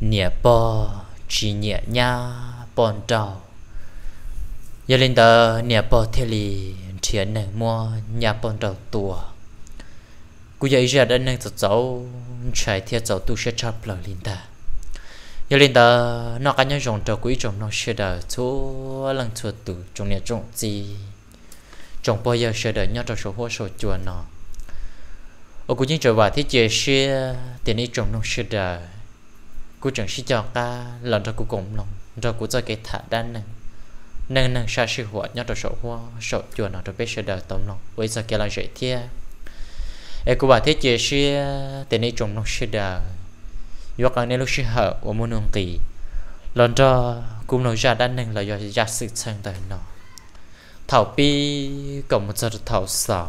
nhẹ bò chỉ nhẹ nha bọn trào giờ lên tờ nhẹ bò thế lì chiến nàng mua nhà bọn trào tùa cú giờ ra đã nàng cháu chạy theo cháu tu sẽ chấp lời lên ta giờ lên tờ nó cá nhân dòng trào quý trong nó sẽ đỡ chỗ lăng chuột tu trong nhà trong gì trong bao giờ sẽ đỡ nhau trong số hoa số chuột nó ở cú những trở vào thì chia sẻ tiền ít trong nó sẽ đỡ cô chẳng sĩ cho ta lần ra cô cùng lòng rồi cô cho cái thả đan nè nâng nâng xa sư hùa nhớ rồi sổ hoa sổ chùa nó rồi biết sẽ đời tổng lòng bây giờ kia là dễ thiê ê cô bà thế chị sĩ tên ấy trồng lòng sẽ đời do cái này lúc sĩ hở của môn hồng kỳ lần ra cũng nói ra đan nâng là do ra sự sang đời nó thảo pi cộng một giờ thảo sợ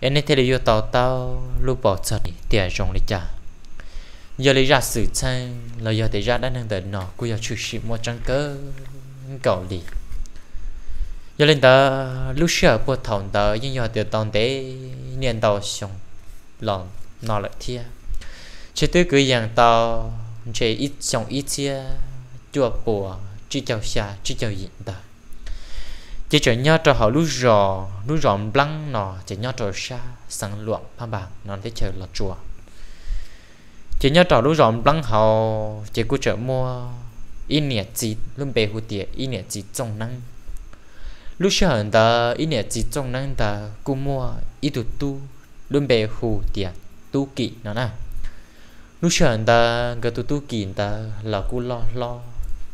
em nên thấy là yêu tao tao lúc bỏ chân tiền trong lịch trả giờ lấy ra sự sang là giờ thì ra đã năng tờ nọ của giờ chịu sự mua trăng cơ cầu đi giờ lên tờ lúc sợ bộ thòng tờ nhưng giờ từ tòng tế niên tàu xong lòng nọ lại thia chỉ tôi cứ rằng tàu chỉ ít xong ít thia chùa của chỉ chào xa chỉ chào diện tờ chỉ chờ nhau cho họ lúc rò lúc rò lăng nọ chỉ nhau cho xa sáng luộng pha bạc nó thế chờ là chùa chỉ nhớ trò lúc rộng lăng hầu chỉ cứ trở mua in nhẹ chỉ luôn bề hồ tiệt in nhẹ chỉ trong năng lúc xưa hẳn ta in nhẹ chỉ trong năng ta cứ mua ít tụ tu luôn bề hồ tiệt tu kỵ nó nè lúc xưa hẳn ta cái tu tu kỵ ta là cứ lo lo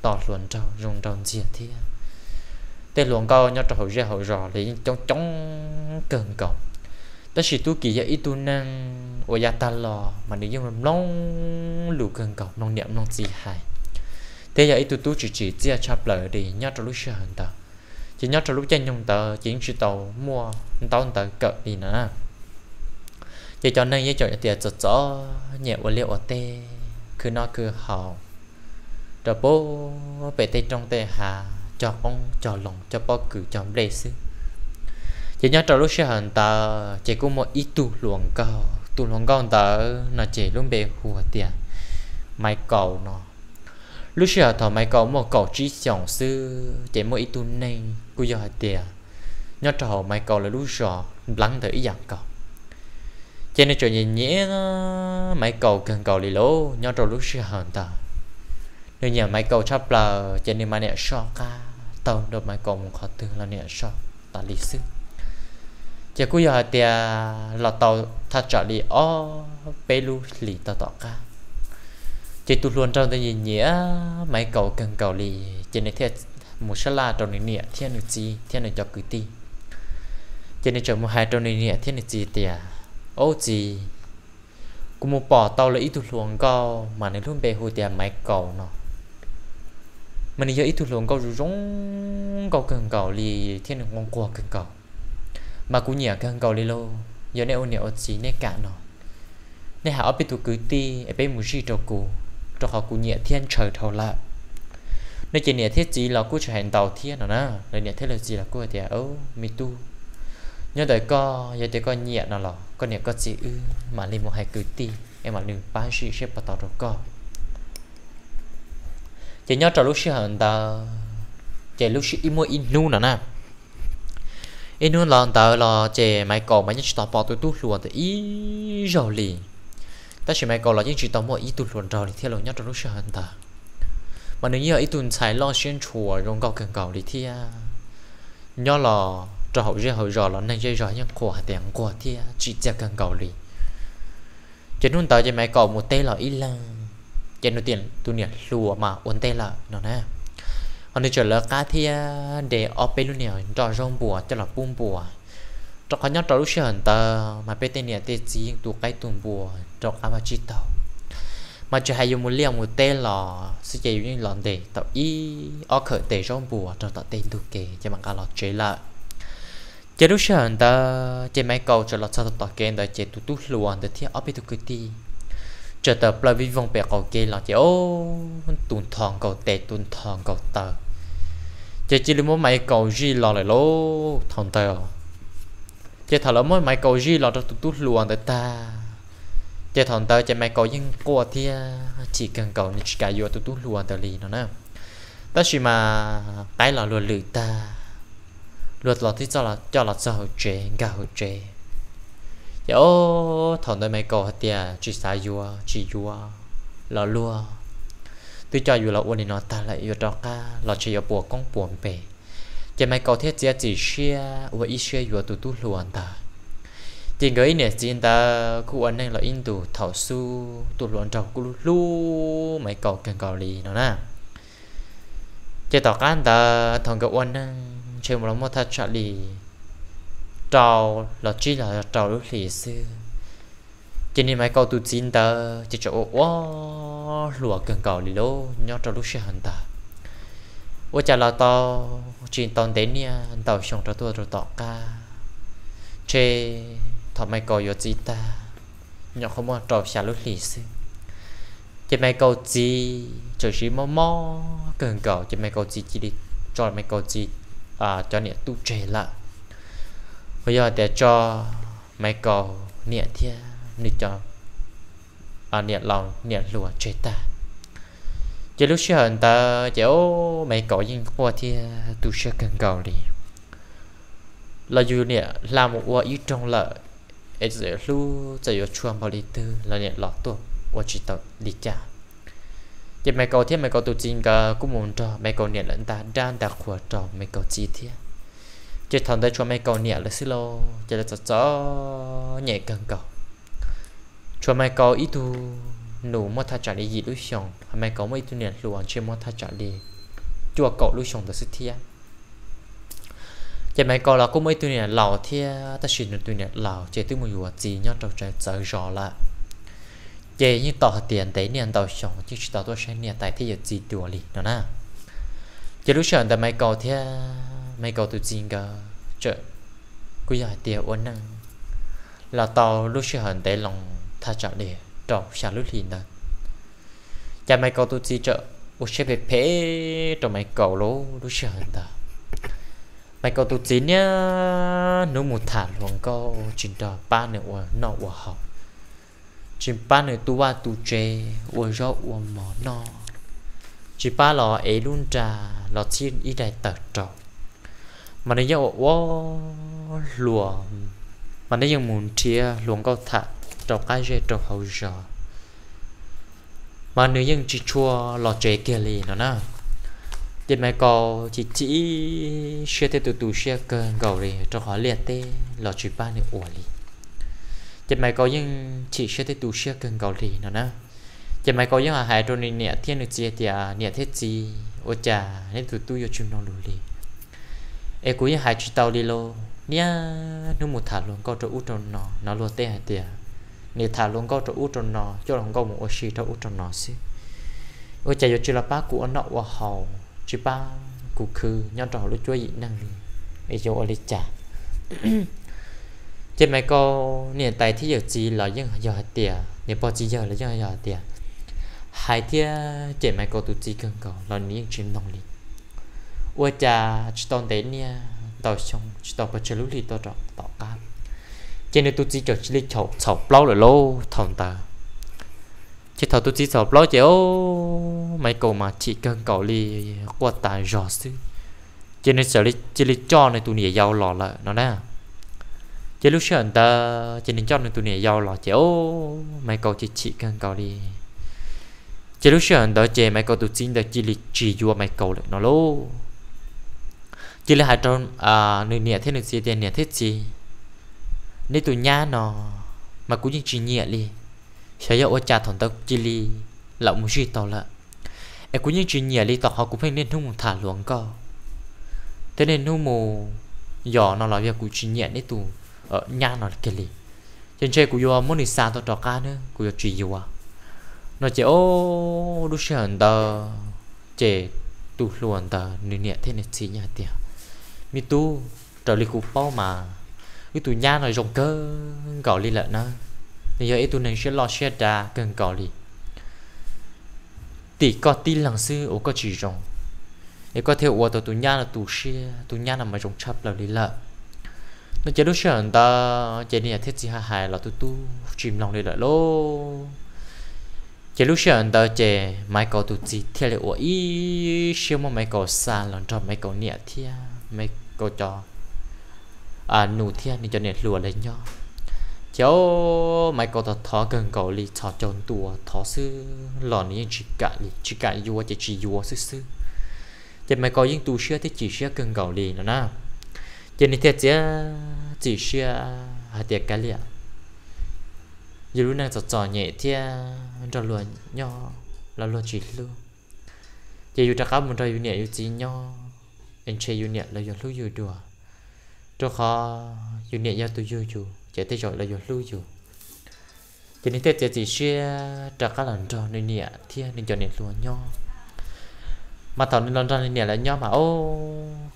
tỏ luận trâu rồng tròn gì thế tên luận câu nhớ trò hậu ra hậu rò lấy trong trong cơn cộng ta chỉ tu kỳ ya tu năng ở ya ta lo mà nếu như mà nong lù gần cầu nong niệm nong gì hay thế giờ ít tu tu chỉ chỉ chia chập lỡ đi nhớ trong lúc sửa ta chỉ nhớ trong lúc chân nhung ta chỉ chỉ tàu mua tàu tờ cỡ đi nữa chỉ cho nên với chỗ tiền cho rõ nhẹ ở liệu ở tê cứ nó cứ hào rồi bố về tê trong tê hà cho ông cho lòng cho bao cử cho lê xứ giờ nhớ trâu lúc xưa hẳn ta chỉ có một ít tu luồng cao tu luồng cao ta nó chỉ luôn bề hùa tiền mai cầu nó lúc xưa thọ mai cầu một cầu trí sòng sư chỉ một ít tu này cứ giờ tiền nhớ trâu mai cầu là lúc xưa lắng tới dạng cầu cho nên chỗ nhìn nhé mai cầu cần cầu lì lố nhớ trâu lúc xưa hẳn ta nếu nhà mai cầu chắp là cho nên mày nè so ca tao đâu mai cầu một khó tư là nè so ta lý xưa chỉ cú giờ thì là tàu thà trở đi ô, bê lu lì tàu tàu cả chỉ tu luôn trong tay nghĩa máy cầu cần cầu lì chỉ này thiệt một số là trong này nghĩa thiên được gì thiên được cho cứ ti chỉ này chờ một hai trong này nghĩa thiên được gì thì ô gì cũng một bỏ tàu là ít tu luôn cao mà này luôn bê hồ thì máy cầu nó mình giờ ít tu luôn cao rồi rong cầu cần cầu lì thiên được ngon quá cần cầu mà makunya kan kau lilo giờ này ôn nhiều chỉ này cả nó này họ bị tụ cứ ti ở bên mùi gì cho cô cho họ cũng nhẹ thiên trời thầu lạ nơi chỉ nhẹ thiết gì là cô trở thành tàu thiên nó nè nơi nhẹ thiết là gì là cô thì ấu à, mi tu nhớ đời co giờ đời co nhẹ nó là con nhẹ có gì ư mà lên một hai cứ ti em mà đừng ba gì sẽ bắt tàu rồi co chỉ nhớ trong lúc xưa hận ta chỉ lúc xưa im mua in nu nó nè in nu là tờ lo chè mai cổ mai những chuyện bỏ tôi tu luôn thì ý rồi liền ta chỉ mai cổ là những chuyện tao mua ý tu luôn rồi thì theo lòng nhất trong lúc sợ hơn ta mà nếu như ý tuần xài lo xuyên chùa rong cầu cần cầu thì thì nhớ là cho hậu riêng hậu rồi là nên dây rồi những quả tiền quả thì chỉ cho cần cầu liền chỉ nu tờ chỉ mai cổ một tay là ý là chỉ nu tiền tu nhỉ luôn mà uốn tay là nó nè hôm nay trở lỡ cá thì à, để ở luôn nè trò rong bùa cho là bùn bùa trò có nhóm trò lúc sửa tờ mà bên tên nè tên gì tụ cái tuần bùa trò cá mà chi tàu mà chỉ hay dùng một liều một tên là sẽ chỉ dùng lòn để tập y ở khởi tề rong bùa trong tạo tên tụ kề cho bạn cá lọt chế lại chế lúc sửa tờ chế máy cầu trở lọt tập tập kề đợi chế tụ tụ luôn để thiết ở bên tụ cứ đi chờ tờ play vi vòng bè cầu kề là chế ô tuần thòng cầu tề tuần thòng cầu tờ chỉ chỉ mỗi mày cầu gì lò lại lố thằng tèo chỉ thằng lỡ mỗi mày cầu gì lò cho tụt tụt luôn tới ta chỉ thằng tèo chỉ mày cầu nhưng qua thì chỉ cần cầu nên chỉ cả vô tụt tụt luôn tới lì nó nè ta chỉ mà tái là luôn lử ta luật lọt thì cho là cho là cho hậu chế cả hậu chế giờ thằng tèo mày cầu hết tiệt chỉ sai vua chỉ vua lò lúa tôi cho dù là uốn nó ta lại yêu đó cả là chỉ yêu bùa con buồn bể chỉ mấy câu thiết chỉ chỉ share và ít share vừa tụt tụt luôn ta chỉ người nè chỉ ta khu anh này là in tụ thảo su tụt luôn trong cứ lu mấy câu cần cầu đi nó nè chỉ tỏ cái ta thằng cái uốn chơi một lắm một thật chặt đi, trâu là chỉ là trâu lúc lì xưa chỉ nên mấy câu tụ xin ta chỉ chỗ ô lùa cần cầu lì lô nhớ cho lúc xe hẳn ta ôi chả là to chín tòn đến nha tàu xong cho tôi rồi tỏ ca chê thọ mày cầu yếu gì ta nhớ không mà trò xả lúc lì xí chê mày cầu gì trời xí mò mò cần cầu chê mày cầu gì chỉ đi cho mày cầu gì à cho nè tu chê lạ, bây giờ để cho mày cầu nè thiên đi cho à, nhiệt lòng nhiệt lùa chơi ta chỉ lúc xưa hiện ta ô, mấy cậu dân qua thì tu sửa cần cầu đi là dù nè làm một quả ít trong lợ ấy giờ lu giờ giờ chuông bao lý tư là nè lọt tu, và chỉ tập đi cha chỉ mấy cậu thiết mấy cậu tu chính cả cũng muốn cho mấy cậu nè lẫn ta đang đặt khóa cho mấy cậu chi thiết chỉ thằng ta cho mấy cậu nè là xí lô chỉ là cho cho nhẹ cần cầu cho mai có ít tu nổ mất tha trả đi gì lúc xong mai có mấy tu nền lùa chơi mất tha trả đi chùa cậu lúc xong thật sự thiệt chỉ mấy câu là cũng mấy tu nền lão thiệt ta xin được tu nền lão chỉ tu một vụ gì nhau trâu chơi sợ rõ là chỉ như tỏ tiền đấy nền tàu xong chứ chỉ tỏ tôi sẽ nền tại thế giờ gì đùa lì đó nè chỉ lúc xong ta mấy câu thiệt mấy câu tu chính cơ chợ cứ giải tiền uốn năng là tàu lúc xong đấy lòng tha trả để trò xả lướt hình nè cha mày cầu tu chi trợ ô xếp về phê trò mày cầu lố lú sợ hơn ta mày cầu tu chi nhá nếu một thả luồng câu chuyện trò ba nữa ô nọ ô học chuyện ba nữa tu ba tu chê ô rõ ô mỏ nọ chuyện ba lò ấy luôn trà lò chi ít đại tật trò mà nếu nhau ô lùa mà nếu nhau muốn chia luồng câu thả trong cái dê trong hậu giờ mà nếu như chỉ chua lò chế kia lì nó nè tiền mày có chỉ chỉ xe tê tụ tụ xe cơ gầu đi cho họ liệt tê lò chỉ ba nữa ủa lì tiền mày có nhưng chỉ xe tê tụ xe cơ gầu lì nó nè tiền mày có nhưng là hai đôi này nè thiên được gì thì à nè thế gì ô cha nên tụ tụ vô chung nó lù lì ê như hai chỉ tàu đi lo nha nó một thả luôn câu trâu út trong nó nó luôn tê hai tiền nè thả luôn câu trâu trâu nọ cho là không câu một ô xì trâu trâu nò xí ô chạy vô chỉ là ba cụ ăn nọ ô hầu chỉ ba cụ khư nhau trâu lúc chúa dị năng liền ấy chỗ ô lý trả trên mấy câu nè tại thì giờ gì là dân giờ tiệt nè bao chỉ giờ là dân giờ tiệt hai tia trên mấy câu tụi chỉ cần cầu là nè chim nông liền ô cha chỉ tao đến nè tao xong chỉ tao bắt chữ lũ lì tao trọng cho nên tôi chỉ cho chỉ chậu chậu bao rồi lô thằng ta chỉ thằng tôi chỉ chậu bao chỉ ô mấy cậu mà chỉ cần cậu đi qua ta rõ chứ cho nên sợ chỉ đi cho này tôi nhảy giàu lọ lại nó nè chỉ lúc xưa ta cho nên cho nên tôi nhảy giàu lọ chỉ ô mấy cậu chỉ chỉ cần cậu đi chỉ lúc xưa ta chỉ mấy cậu tôi chỉ được chỉ đi chỉ vua mấy cậu lại nó lô chỉ là hai trong à nơi nhẹ thế nơi gì thế nhẹ thế gì nên tụi nhà nó Mà cũng như chuyện nhẹ đi Sẽ ở cha thằng tao chỉ li Lậu một chuyện to lạ Em cũng như chuyện nhẹ đi tao họ cũng phải nên hung thả luồng co Thế nên hung mù Giờ nó là việc của chuyện nhẹ đấy tụ Ở ờ, nhà nó kể lì Trên trời của dù muốn đi xa tao trò cá nữa Của chuyện dù à Nó chỉ ô đu xe hẳn tờ Chê tụ luồng tờ Nên nhẹ thế nên chỉ nhẹ tiền Mi tu trở lại cục bao mà cái tụi nhà nói rộng cơ gọi đi lợn nó bây giờ tụi này sẽ lo xe đà cần gọi đi tỷ có tin lần sư ổ có chỉ rộng để có thể ủa tụi nhà là tụi xe tụi nhà là mà rộng chập là đi lợn nó chế lúc sửa ta chế đi là thiết gì hà hài là tụi tu chìm lòng đi lợn lô chế lúc sửa ta chế máy có tụi gì theo lại ủa ý xem mà máy có xa lần cho máy có nhẹ thia máy có cho อนูเทียนีจะเนี่ยลัวเลยเนาะเจ้าไม่ก็ต่อเกินเกาลีชอจนตัวทอซื้อหล่อนี้จีกะลีจีกะยัวจะจียัวซื้อจะไม่ก็ยิ่งตูเชื่อที่จีเชื่อเกินเกาลีนะนะจะนี่เทียจะจีเชื่อหาเทียกันเลยอยูรู้นางจอดจอดเนี่ยเทียจะลัวเนาะแล้วลัวจีลูจะอยู่ตะครับมันจะอยู่เนี่ยอยู่จีเนาะเอ็นเชยอยู่เนี่ยเล้อยู่ลูอยู่ดัว cho khó dù nhẹ nhau tôi vui dù chạy tới rồi là dù lưu dù cho nên thế chỉ xe trả các lần cho nên nhẹ thiên nên cho nên luôn nhau mà thảo nên lần ra nên nhẹ là nhau mà ô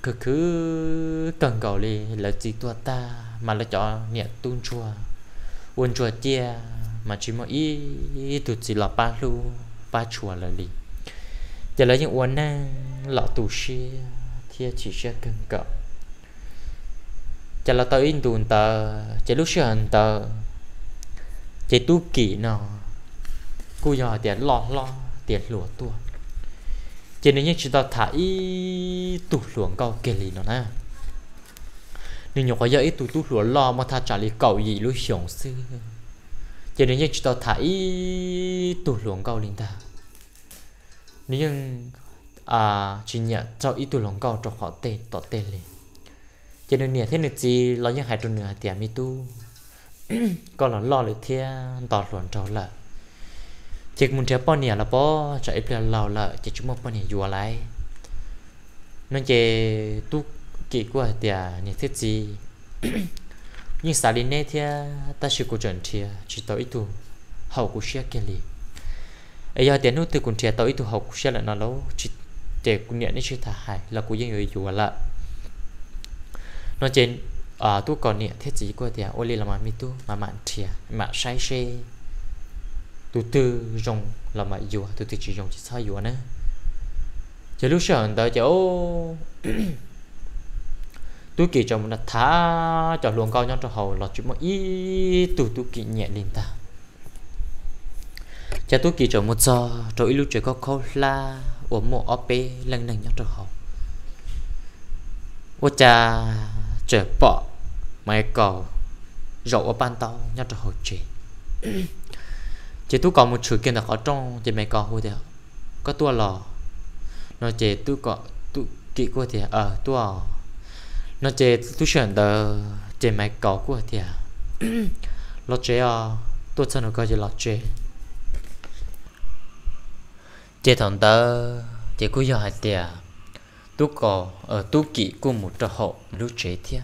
cứ cứ cần cầu đi là chỉ tua ta mà là cho nhẹ tuôn chùa uốn chùa chia mà chỉ một ý tụt chỉ là ba lu ba chùa là đi giờ lấy những uốn nè lọ tù xe thiên chỉ xe cần cầu chả là tao in tùn tờ chả lúc xưa hẳn tờ chả tu kỹ nọ cô nhỏ tiền lo lo tiền lúa tua cho nên chúng ta thả ý tủ luồng câu kể lì nó nè nên nhỏ có giờ ít tụ tụ lúa lo mà thả trả lý cầu gì lúc sống sư cho nên chúng ta thả ý tủ luồng câu linh ta nếu nhưng à chỉ nhận cho ít tụ luồng câu cho họ tên tỏ tên liền cho nên nè thế nên chỉ lo những hai tuần nữa thì mi tu có là lo được thế tọt luận trò là chỉ muốn chơi bao nè là bao chạy là lò là chỉ chúng bao nè vừa lại nó chỉ tu kỹ của thì nè thế gì nhưng sao đến nay thế, ta chỉ cố chuẩn thì chỉ tới tu hậu của xe kia liền ấy giờ tiền nút từ cùng trẻ tới tu hậu của xe là nó lâu chỉ để cùng nhận đến chỉ thả hại là cũng dễ người vừa lại nó trên à ờ, tu còn nè thế chỉ qua thì ôi li là mà mi tu mà mạn thìa mà say xe tu tư dùng là mà dù tu tư chỉ dùng chỉ sao dù nữa chỉ lúc sợ sau tới chỗ tu kỳ trong một thả cho luồng cao nhau cho hầu là chỉ một ý tu tu kỳ nhẹ lên ta cha tu kỳ trong một giờ ít lúc trời có khâu la uống một op lần lần nhau cho hầu ô cha trẻ bỏ mày cò rậu ở ban tao nhá cho hồi chị chế tú có một sự kiện là có trong chế mày cò hồi thì có tua lò nó chế tú có tú kỹ của thì ở ờ, tua nó chế tú chuyển tờ chế mày cò của thì lo chế à tôi chân nó coi chế lo chế chế thằng tớ chế cứ giờ hai tiền tu có ở tu kỹ của một trò họ lúc chế thiệt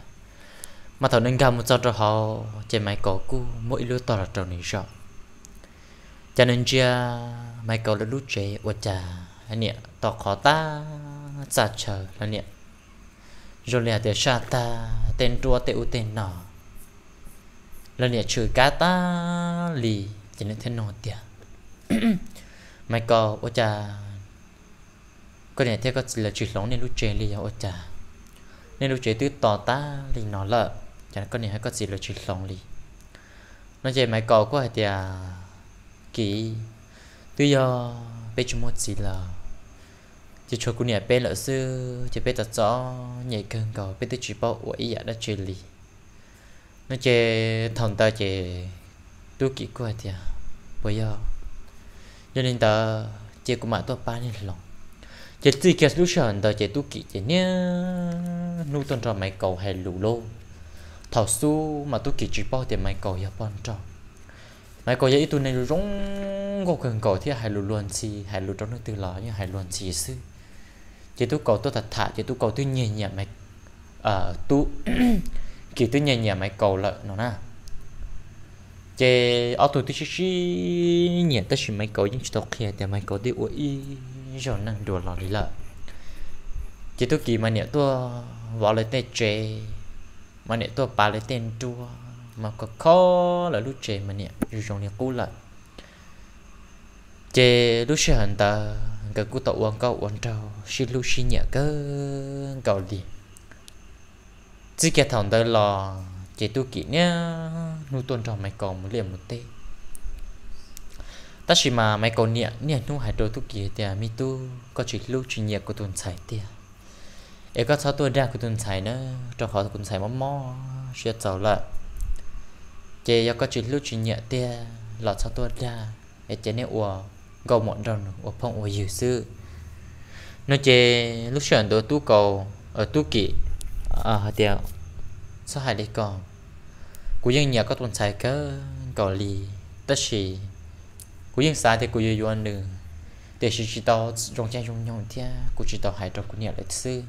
mà thằng nâng cao một trò trò họ trên máy có cu mỗi lúc to là trò này rõ cho nên chia máy có là lúc chế ở cha anh nè to khó ta xa chờ là nè rồi là để xa ta tên rùa tên u tên nọ là nè chửi cá ta lì cho nên thế nọ tiệt máy có ở cha có thể theo có là chỉ lóng nên lúc chế li ở chả nên lúc chế tư tỏ ta li nó lợ chẳng có thể hay có gì là à, chỉ lóng li nó về máy cầu có thể à kỹ tư do bây chúng một gì là chỉ cho cô nhà bé lỡ sư chỉ bé tật rõ nhảy cơn cầu bé tư chỉ bảo của ý đã chế li nó chế thằng ta chế tu kỹ của thì à, bây giờ cho nên ta chế của mà tôi ba nên lòng chỉ tùy cái solution đó chỉ tu kỹ chị nhé nu tuần trò máy cầu hay lù lô thảo su mà tu kỹ chỉ bao tiền máy cầu ya bọn trò máy cầu ya ít tu này rong gò cần cầu thì hay lù luôn xì hay lù à, trong nước từ lò như hay luôn xì sư chỉ tu cầu tôi thật thà chỉ tu cầu tôi nhẹ nhẹ máy ờ tu kỹ tôi nhẹ nhẹ máy cầu lợi nó na chỉ ở tu tu chỉ nhẹ tới chỉ máy cầu những chỗ kia thì máy cầu đi uy rồi năng đùa lò lý lợ chỉ tôi kỳ mà nhớ tôi vỏ lấy tên chê mà nhớ tôi bà lấy tên chua mà có khó là lúc chê mà nhớ rồi rồi nhớ cú lợ chê lúc xe hẳn ta cái cú tàu uống cầu uống trâu xin lúc xin nhẹ cơ cầu đi chỉ cái thằng đó lò, chế tôi kỳ nhá nu tuần trò mày còn một liền một tên tất nhiên mà mấy con nhện nhện nu hải đồ tu kia thì mi tu có chỉ lưu chỉ nhẹ của tuần sài thì em có sao tôi ra của tuần sài nữa trong họ tuần sải mò mò sẽ giàu lại chị có chỉ lưu chỉ nhẹ thì là sao tôi ra em chỉ nếu ủa gầu mọn rồng ủa phong ủa dữ sư nó chị lúc chuyển đồ tu cầu ở tu kỵ à thì sao hải đi còn cũng như nhà có tuần sài cơ cầu lì tất nhiên cú yên sa thì cú yêu yêu nữ để chỉ chỉ tao trong cha trong nhau thia cú chỉ tao hãy trong cú nhà lại sư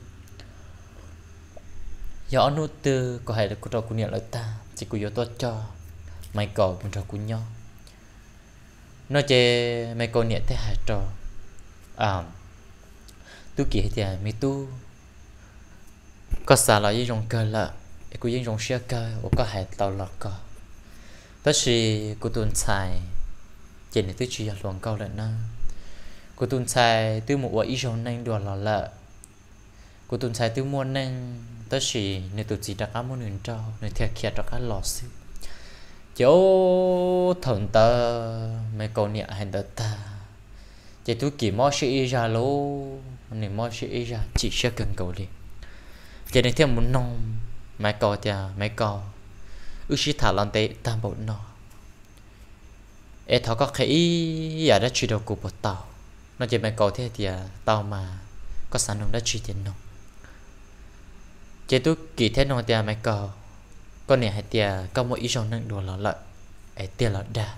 anh nút từ có hãy là cú trong cú nhà lại ta chỉ cú yêu tốt cho mày cầu bên trong cú nhau nó chê mày cầu nhà thế hãy trò à tu kỹ thì mày tu có xả lại với trong cơ là cú yên trong xe cơ có hãy tao lọt cơ đó là cú tuần xài chỉ là tôi chỉ là luồng câu lận na cô tuân sai tôi một ý rồi nên đùa lò lợ cô tuân sai tôi muốn nên tôi chỉ nên tôi chỉ đặt cái muốn huyền trâu nên thiệt kia đặt cái lò sư chỗ thần ta mấy câu niệm hành tơ ta chỉ tôi kỳ mò sĩ ra lô nên mò sĩ ra chỉ sẽ cần cầu liền chỉ nên thêm muốn nông mấy câu thì mấy câu ước sĩ thả lon tế tam bộ nọ ê thọ có khi giờ đã truy đầu cụ bộ tàu nó chỉ mày thì à, tàu mà có sẵn nông đã truy tiền nông chế tu kỳ thế nông thì à, mày cầu con này thì à, có một ý trong nâng đồ lọ ấy tiền lọ đa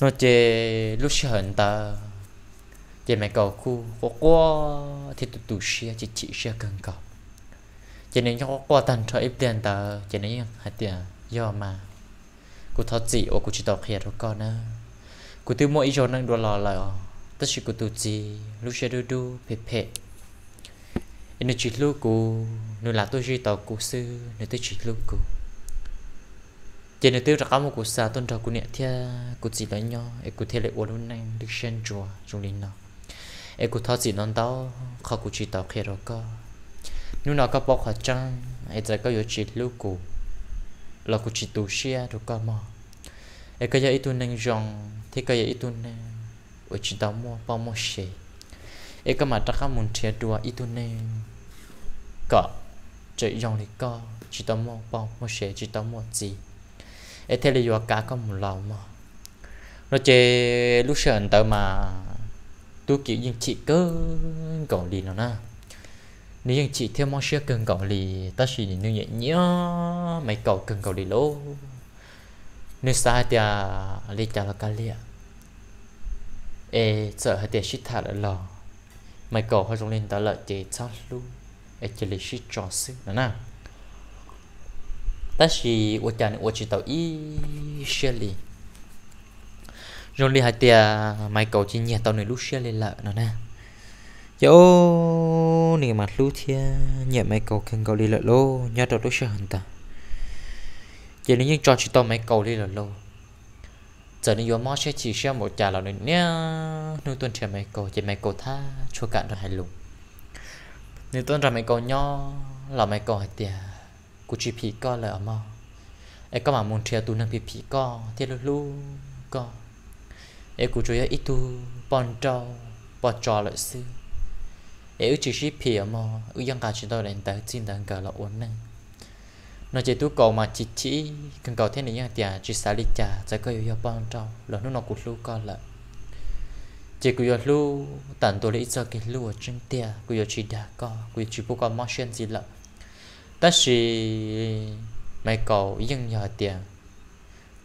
nó chế lúc hận ta chế mày cầu khu thì tụ tụ xia chỉ chỉ xia cần cầu chế nên cho qua tần cho tiền ta chế nên hay thì do mà กูทอจีโอกูจิตอกเขียดก็นะกูติวมอีจอนั่งดูรอเลยอ๋อตั้งชิกูตูจีลูเชดูดูเพ่เพ่อินจิลูกูนูลาตัวจีตอกูซื้อนูตัวจิลูกูเจนตัวรักมากูซาต้นทอกูเนี่ยเทียกูจีเลยเนาะเอกูเทเลอวลุนนั่งดิเชนจัวจงลินเนาะเอกูทอจีนอนเต้าเขากูจิตอกเขียดก็นูนอก็บอกขอจังไอ้ใจก็อยู่จิลูกู là của chị tu xia được cơ mà e cái giờ ít tu nên rong thì cái giờ ít tu nên ở chị tao mua bao mua xì e cái mà ta khá muốn chia đùa ít tu nên cả chị rong thì có, chị tao mua bao mua xì chị tao mua gì e thế là do cá có một lầu mà nó chơi lúc sờn tới mà tu kiểu như chị cơ còn đi nó na nếu như chị theo mong xe cần cầu thì ta chỉ nên nhẹ nhẽ mấy cầu cần cầu đi lô nếu sai thì à, lì trả lại cái lìa ê sợ hai tiền shit thả lại lò mấy cầu hơi trong lên ta lợi chế chắc luôn ê chỉ lì shit cho xứ đó nè ta chỉ ô chả nên ô chỉ tàu y xe lì rồi lì hai tia mấy cầu chỉ nhẹ tàu này lúc xe lì lợi nữa nè yo nè mặt lú thia nhẹ mấy cầu khen cầu đi lợi lô nhớ đầu đối sợ hẳn ta giờ nếu như cho chỉ to mấy cầu đi lợi lô giờ nếu yo mót sẽ chỉ xem một trà là nữa nha. nếu tuần trẻ mấy cầu chỉ mấy cầu tha chua cạn rồi hài lùng nếu tuần ra mấy cầu nho là mấy cầu hài tiệt cú chỉ phí co lợi ở mò có mà muốn trẻ tu nâng phí phí co thì lú lú co ấy cú chú ý tu bòn trâu bò trò lợi xưa để chỉ ship pìa mà, ước dân cả chúng tôi đến tới xin tới cờ là uốn nè nó chỉ tu cầu mà chỉ chỉ cần cầu thế này nhá tiệt chỉ xả lịch trả sẽ có yêu bao trâu là nó nó cũng lu con là chỉ cứ yêu lu tận tôi lấy giờ cái lu ở trên tiệt cứ yêu chỉ đã có cứ chỉ bu con mất chuyện gì lận ta chỉ mày cầu dân nhờ tiền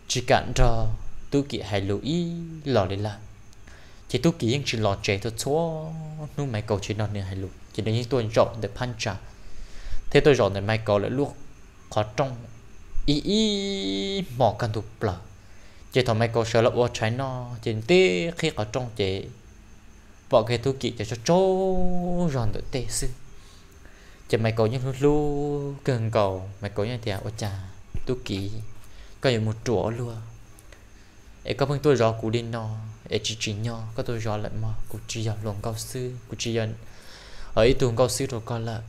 chỉ cản trò tu kỹ hài lưu ý lò lên lại chỉ tu kỹ nhưng chuyện lọt chế thôi số nu mày cầu chuyện nào nữa hay lục chỉ đến những tuần rộng để pan trả thế tôi rộng để mày cầu lại luộc khó trong ý ý mỏ cần thuộc bờ chỉ thằng mày cầu sợ là ô trái nó chỉ tê khi khó trong chế bỏ cái tu kỹ cho cho chỗ rộng để tê sư chỉ mày cầu những lu cần cầu mày cầu những thì ô trà tu kỹ có một chỗ luôn ấy có phương tôi rõ cú đi nó để chỉ chỉ nhau có tôi rõ lại mà cụ chỉ giờ luôn cao sư cụ chỉ giờ ở ờ, ý tuồng cao sư rồi coi là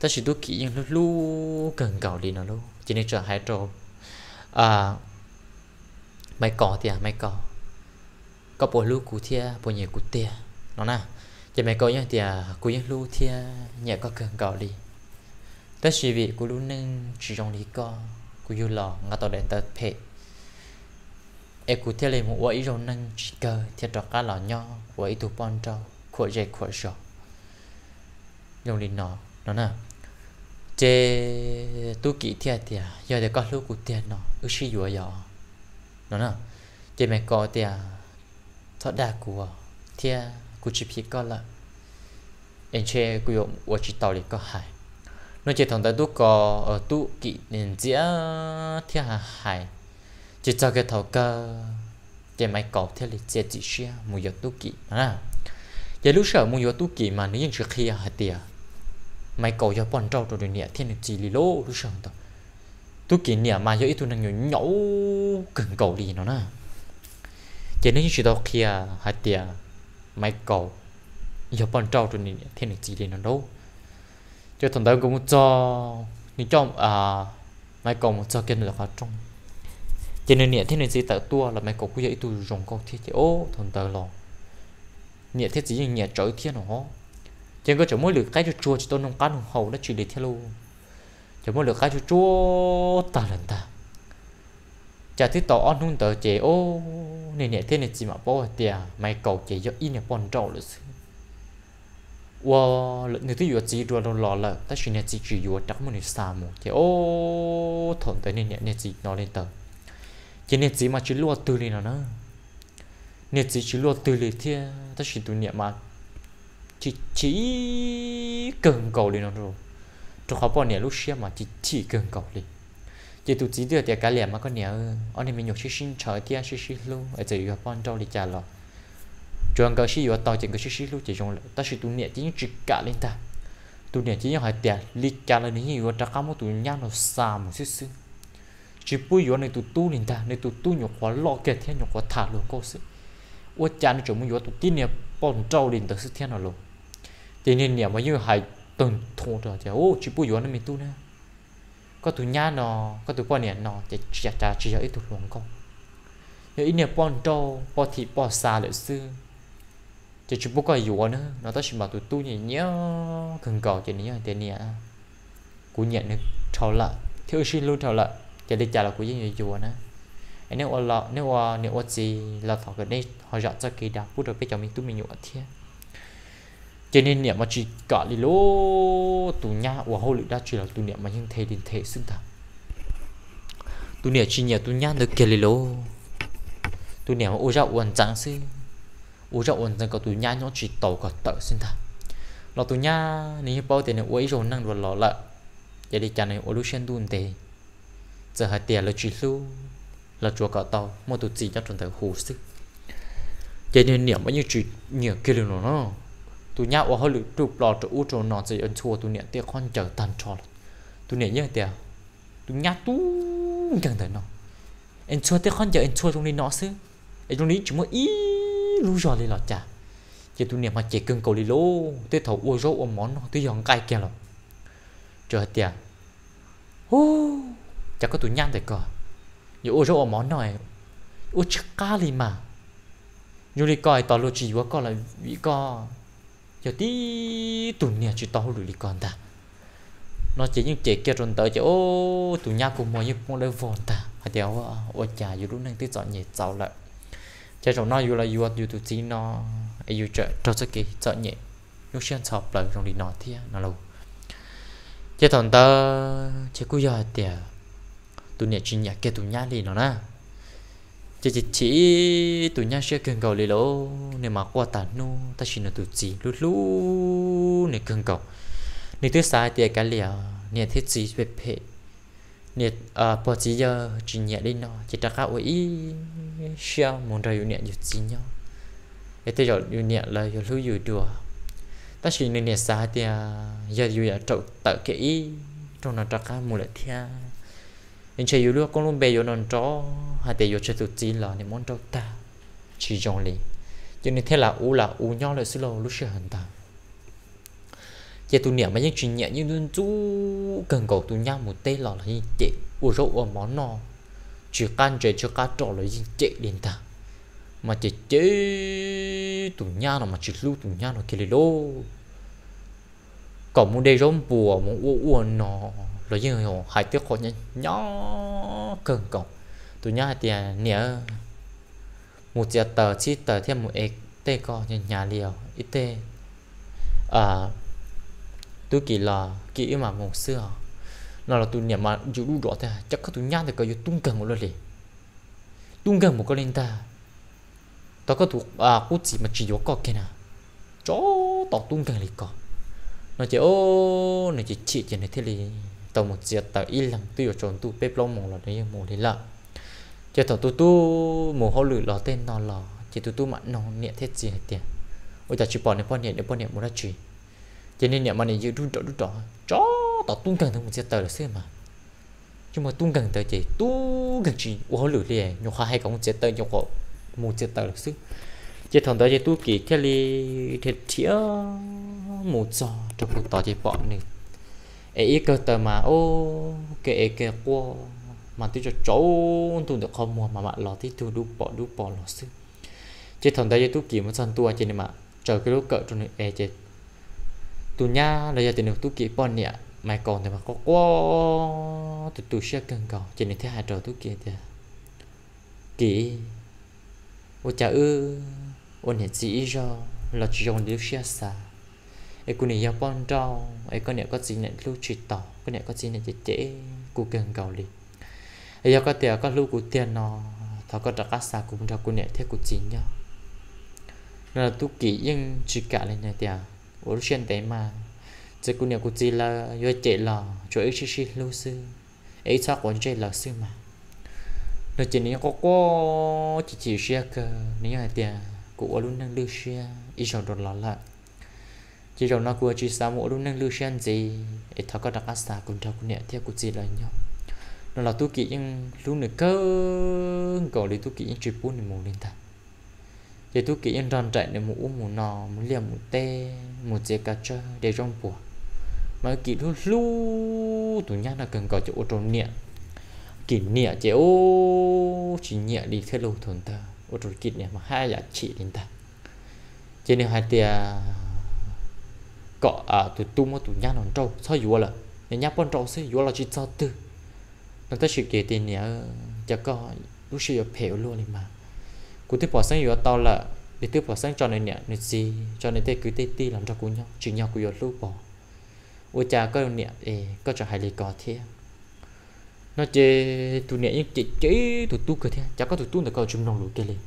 ta chỉ tôi kỹ nhưng nó lu cần cầu đi nó lu chỉ nên trở hai trộm à mày cỏ thì à mày cỏ có bộ lu cụ thia bộ nhẹ cụ tia nó nè chỉ mày coi nhá thì à cụ nhá lu thia nhẹ có cần cầu đi ta chỉ vì cụ lu nâng chỉ trong đi co cụ yêu lò ngã tàu đến tờ phê e cụ thể là một vài rồi năng cơ theo trò cá lò nho vài tụ bọn trâu của dây của sọ dùng đi nó nó nè chế tu kỹ thiệt thì giờ để có lúc cụ thiệt nó ước sĩ vừa giờ nó nè chế mày có thiệt thoát đa của à, thiệt cụ chỉ biết có là anh chế cụ dụng vài chỉ tàu để có hại nó chế thằng ta tu có ờ, tu kỹ nên dĩa thiệt hại chỉ cho cái thầu cơ cái máy cổ thế là chỉ chỉ xe mua yếu tu kỳ à giờ lúc sợ mua yếu tu kỳ mà nếu như trước khi hạt tiền máy cổ giờ bọn trâu rồi nè thiên được chỉ lì lô lúc sợ đó tu kỳ nè mà giờ ít tu năng nhổ nhổ cần cổ đi nó nè giờ nếu như chỉ đâu khi hạt tiền máy cổ giờ bọn trâu rồi nè thiên được chỉ lì nó đâu cho thằng đó cũng cho nên cho à máy cổ một cho cái nữa là trong cho nên nhẹ thế nên sẽ tạo tua là mày có cái ý tu dùng con thiết thì ô thằng tờ lò nhẹ thế chỉ nhẹ trở thiên nó cho nên có chỗ mỗi lượt cái cho chùa cho tôi nông cá nông hầu nó chỉ để theo luôn chỗ mỗi lượt cái cho chua ta lần ta chả thiết tỏ on nông tờ chế ô nên nhẹ thế nên chỉ mà bỏ tiền mày cầu chế do in nhẹ bọn trâu là sự wow lợn nếu tôi vừa chỉ rồi nó lò là ta chỉ nhẹ chỉ chỉ vừa chắc một mình sa một chế ô thằng tờ nên nhẹ nhẹ chỉ nó lên tờ chỉ niệm gì mà chỉ lúa từ này nào nữa niệm gì chỉ lúa từ này thì ta chỉ tu niệm mà chỉ chỉ cần cầu đi nó rồi trong khó bỏ niệm lúc xưa mà chỉ chỉ cần cầu đi chỉ tụ chỉ được cái niệm mà có nè ở đây mình nhục chi sinh chờ thì chi sinh luôn ở chỉ gặp bọn đâu đi trả lo, chuyện cái gì ở tao chỉ cái sinh luôn chỉ trong ta chỉ tu niệm chỉ chỉ cả lên ta tu niệm chỉ những hai tiền đi trả lời những gì ta không muốn tu tụ nó xa một chút xíu chỉ bùi giờ này tu tu nên ta này tu tu nhục hóa lo kẹt thiên nhục hóa thả luôn cô sự ua cha này chúng mình giờ tu tin niệm bọn trâu đến tới sự thiên nào luôn thế nên nè mà như hai tuần thô rồi thì ô chỉ bây giờ này mình tu nè có tu nhà nó có tụi bọn nè nó chỉ chỉ trả chỉ ít tu luôn con giờ ít niệm bọn trâu bọn thị bọn sa lợi sư chỉ chỉ bây giờ nữa nó ta chỉ bảo tu tu nhỉ nhớ cần cầu chỉ nhớ thế nè cũng nhận được thảo lại thiếu sinh luôn thảo lại thì đi trả là của những chùa nữa nếu ở lọ nếu ở nếu ở gì là thọ gần đây họ dọn cho kỳ đạo bút được biết cho mình tu mình nhụa thiệt cho nên niệm mà chỉ cọ đi lô tu nha và hô lực đa chỉ là tu niệm mà nhưng thầy đến thể xưng thẳng tu niệm chỉ nhớ tu nha được kia đi lô tu niệm mà ô ra uẩn trắng xí ô ra uẩn trắng có tu nha nó chỉ tàu có tợ xưng thẳng lo tu nha nếu bao tiền này ô rồi năng được lọ lợ vậy đi chả này ô lúc xuyên tu thế giờ hai tiền là chỉ lu là chùa cỏ tàu mà tụt gì cho trong thời hồ sức cho nên niệm bao nhiêu chuyện nhiều kia luôn nó nó tụi nhau ở hơi lụt trục lò chỗ u chỗ nó sẽ ăn chua tụi niệm tiếc con chờ tàn tròn tụi niệm như tiền tụi nhát tú chẳng thể nó ăn chua tiếc con chờ ăn chua trong đi nó xứ ăn trong đi chỉ mới ý lu rồi lên lọt chả cho tụi niệm mà chỉ cần cầu đi lô tới thầu u rỗ u món nó tới giòn cay kia rồi chờ tiền ô chả có tụi nhăn thì có như ô rô món này ô chắc cá li mà như đi coi tao lo chỉ quá coi là vì co giờ tí tụi nhà chỉ tao lười đi con ta nó chỉ những chị kia rồi tới chỉ ô tụi nhà cùng mọi những con lấy vòn ta hay đéo à? ô chả dù lúc này tí dọn nhẹ giàu lại chỉ rồi nó dù là dù dù tụi chị nó ai chơi chợ cho cái dọn nhẹ lúc xem sọp lại trong đi nói thế nó lâu chỉ thằng ta chỉ cứ giờ tiệt tụi nè chuyện nhà kia tụi nhá đi nó na chỉ chỉ chỉ tụi nhá sẽ cần cầu lì lỗ nên mà qua tàn nu ta chỉ là tụi chỉ lú lú nên cần cầu nên thứ sai thì cái liều nè thứ gì về phê nè à bỏ chỉ giờ chuyện nhà đi nó chỉ ta cao ý sao muốn ra nè dự chỉ nhau cái rồi giờ nè là giờ lú dự đùa ta chỉ nên nè sai thì à, giờ dự giờ trậu tự cái ý trong nó trắc cao mua lại thia nên chơi lúc con luôn bây giờ non chó hay để giờ chơi tụt chỉ là nên món chó ta chỉ dòng lì cho nên thế là u là u nhau lại xí lâu lúc chơi hẳn ta chỉ tu niệm mà những chuyện nhẹ như luôn chú cần cầu tụi nhau một tay lò là gì chị u rộ u món nọ chỉ can chơi cho cá trọ là gì chị đến ta mà chị chế tụi nhau nó mà chỉ lưu tụi nhau nó kia lì đô còn muốn đây rong bùa muốn u u nó rồi như hồ hai tiếc khổ nhá nhỏ cường cổ tụi nhá tiền à, nhớ một giờ tờ chi tờ thêm một ek tê co nhà nhà liều ít tê à tôi kỳ lò kỹ mà một xưa nó là tôi niệm mà dù đủ rõ thế chắc có tôi nhá thì có dù tung cần một lần liền tung cần một cái lên ta ta có thuộc à cút gì mà chỉ có có kia nè chó tao tung cần liền có nó chỉ ô nó chỉ chỉ chỉ này thế liền tàu một chiếc tàu ít lắm tuy ở trốn tu bếp lông mồm là đấy mồm đấy là chỉ tàu tu tu mồm hô lử lò tên nó lò chỉ tu tu mà nó nhẹ thế gì hết tiền ôi ta chỉ bỏ nên bỏ nhẹ để bỏ nhẹ muốn ra chỉ cho nên nhẹ mà này dư đun đỏ đun đỏ chó tàu tung cần thằng một chiếc tàu là xưa mà nhưng mà tung gần tới chỉ tu gần chỉ ô lử liền nhục hai có một chiếc tàu nhục một chiếc tàu là xưa chỉ thằng đó chỉ tu kỳ cái li thiệt thiệt một giò trong một tàu chỉ bỏ này ấy cơ tờ mà ô kệ kệ qua mà tôi cho chỗ tôi được không mua mà mà lò thì tôi đúc bỏ đúc bỏ lò xứ chỉ thằng đây tôi chỉ muốn săn tua trên mà chờ cái lúc cỡ trong này ấy chết tôi nha đây giờ tiền được tôi kỹ bọn nhỉ mày còn thì mà có quá tôi tôi sẽ cần cầu trên này thế hai trời tôi kia thì kỹ ôi chà ư ôn hiện sĩ cho là chỉ dùng điều xe xa ไอ้กูนี่ยาปอนจองไอ้ก็เนี่ยก็จีเนี่ยลูกจีต่อก็เนี่ยก็จีเนี่ยเจ๊เจ๊กูเก่งเกาหลีไอ้ยาก็เตียก็ลูกกูเตียนนอเขาก็จะกัสากูมันจะกูเนี่ยเท่กูจีนยานั่นละตุกี้ยังจีกะเลยเนี่ยเตียโอ้ลูกเชียนเตมาจะกูเนี่ยกูจีละย่อยเจ๊ละช่วยไอ้ชิชิลูกซื้อไอ้ชอบคนเจ๊ละซื้อมา nó chỉ những có có chỉ chỉ xe cơ những ngày tiền của luôn đang đưa xe ít sau đó là lại chỉ rồi nó cua chỉ sao mỗi lúc nâng lưu xuyên gì ít thọ có đặc ác xa cùng thọ cùng nhẹ theo cùng gì là nhau nó là tu kỹ nhưng lúc nữa cơ gọi là tu kỹ nhưng chỉ bốn mình muốn lên ta để tu kỹ nhưng tròn chạy để muốn uống nò muốn liềm muốn tê muốn dễ cá chơi để trong bùa mà kỹ lúc lu tụi nhá là cần có chỗ ô tròn nhẹ kỹ nhẹ chế ô chỉ nhẹ đi theo lâu thuần ta ô tròn kỹ nhẹ mà hai giá trị lên ta trên nên hai tia có à tụi tu mà tụi nhà nó trâu sao vừa là nhà nhà bọn trâu sẽ vừa là chỉ sao tư nó tới sự kiện tiền nhà chắc có lúc sự hiểu luôn mà cụ tiếp bỏ sáng vừa to là để tiếp bỏ sáng cho nên nhà nên gì cho nên thế cứ tê ti làm cho cụ nhau chỉ nhau cụ dùa lúc bỏ ôi cha có nhà ê có cho hai lý có thế nó chê tụi nhà những chị chế tụi tu cơ thế chắc có tụi tu là có chùm nòng lũ kia liền